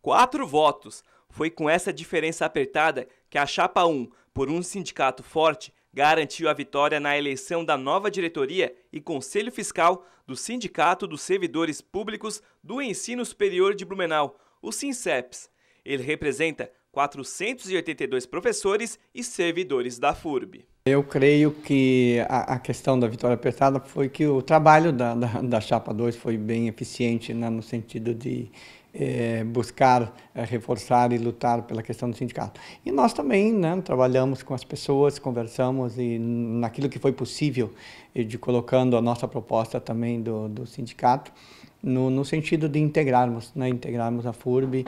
quatro votos. Foi com essa diferença apertada que a Chapa 1, por um sindicato forte, garantiu a vitória na eleição da nova diretoria e conselho fiscal do Sindicato dos Servidores Públicos do Ensino Superior de Blumenau, o SINCEPS. Ele representa 482 professores e servidores da FURB. Eu creio que a, a, questão da vitória apertada foi que o trabalho da, da, da Chapa 2 foi bem eficiente né, no sentido de é, buscar é, reforçar e lutar pela questão do sindicato. E nós também né, trabalhamos com as pessoas, conversamos e naquilo que foi possível, eh, de colocando a nossa proposta também do, do sindicato, no, no sentido de integrarmos, né, integrarmos a FURB,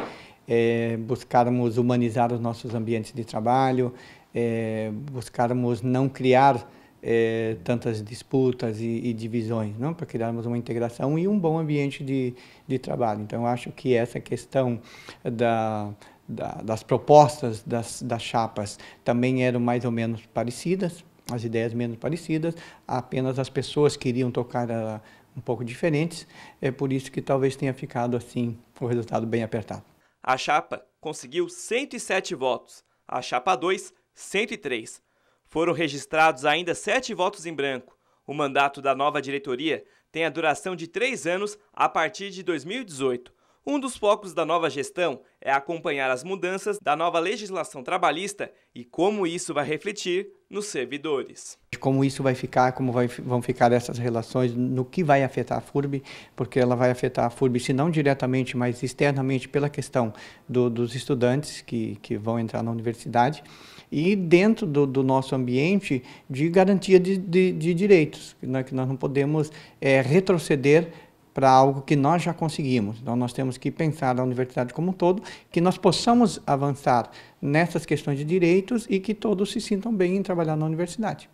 é, buscarmos humanizar os nossos ambientes de trabalho, é, buscarmos não criar é, tantas disputas e, e divisões, não? para criarmos uma integração e um bom ambiente de, de trabalho. Então, acho que essa questão da, da, das propostas das, das chapas também eram mais ou menos parecidas, as ideias menos parecidas, apenas as pessoas queriam tocar a, ah, um pouco diferentes, é por isso que talvez tenha ficado assim o resultado bem apertado. A chapa conseguiu 107 votos, a chapa 2, 103. Foram registrados ainda sete votos em branco. O mandato da nova diretoria tem a duração de três anos a partir de 2018. Um dos focos da nova gestão é acompanhar as mudanças da nova legislação trabalhista e como isso vai refletir nos servidores. Como isso vai ficar, como vai, vão ficar essas relações, no que vai afetar a FURB, porque ela vai afetar a FURB, se não diretamente, mas externamente pela questão do, dos estudantes que, que vão entrar na universidade e dentro do, do nosso ambiente de garantia de, de, de direitos, né, que nós não podemos é, retroceder para algo que nós já conseguimos. Então, nós temos que pensar a universidade como um todo, que nós possamos avançar nessas questões de direitos e que todos se sintam bem em trabalhar na universidade.